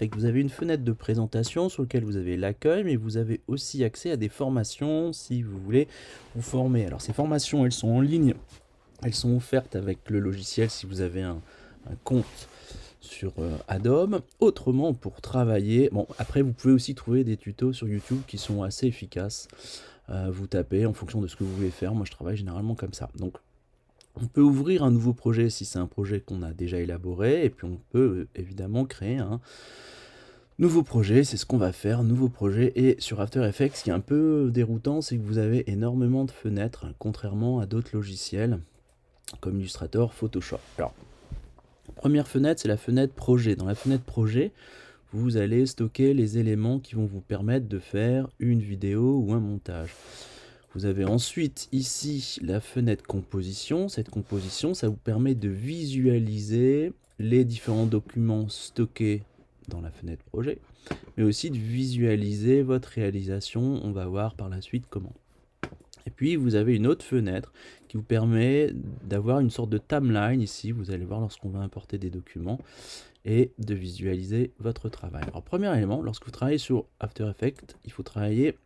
que vous avez une fenêtre de présentation sur laquelle vous avez l'accueil, mais vous avez aussi accès à des formations si vous voulez vous former. Alors ces formations, elles sont en ligne, elles sont offertes avec le logiciel si vous avez un, compte sur euh, Adobe. Autrement, pour travailler, bon, après vous pouvez aussi trouver des tutos sur YouTube qui sont assez efficaces. Euh, vous tapez en fonction de ce que vous voulez faire. Moi, je travaille généralement comme ça. Donc on peut ouvrir un nouveau projet si c'est un projet qu'on a déjà élaboré, et puis on peut euh, évidemment créer un nouveau projet, c'est ce qu'on va faire, nouveau projet, et sur After Effects, ce qui est un peu déroutant, c'est que vous avez énormément de fenêtres, contrairement à d'autres logiciels, comme Illustrator, Photoshop. Alors, première fenêtre, c'est la fenêtre projet. Dans la fenêtre projet, vous allez stocker les éléments qui vont vous permettre de faire une vidéo ou un montage. Vous avez ensuite ici la fenêtre composition. Cette composition, ça vous permet de visualiser les différents documents stockés dans la fenêtre projet, mais aussi de visualiser votre réalisation. On va voir par la suite comment. Et puis vous avez une autre fenêtre qui vous permet d'avoir une sorte de timeline ici, vous allez voir lorsqu'on va importer des documents et de visualiser votre travail. Alors premier élément, lorsque vous travaillez sur After Effects, il faut travailler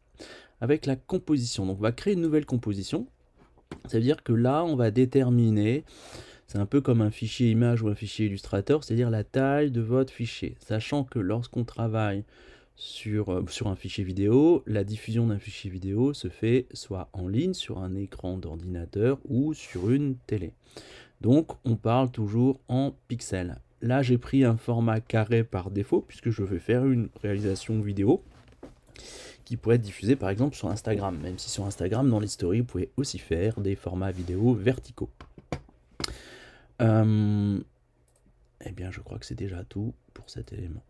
avec la composition. Donc on va créer une nouvelle composition. Ça veut dire que là, on va déterminer, c'est un peu comme un fichier image ou un fichier illustrateur, c'est-à-dire la taille de votre fichier. Sachant que lorsqu'on travaille sur, euh, sur un fichier vidéo, la diffusion d'un fichier vidéo se fait soit en ligne, sur un écran d'ordinateur ou sur une télé. Donc on parle toujours en pixels. Là j'ai pris un format carré par défaut puisque je vais faire une réalisation vidéo qui pourrait être diffusé par exemple sur Instagram, même si sur Instagram, dans les stories, vous pouvez aussi faire des formats vidéo verticaux. Euh, eh bien, je crois que c'est déjà tout pour cet élément.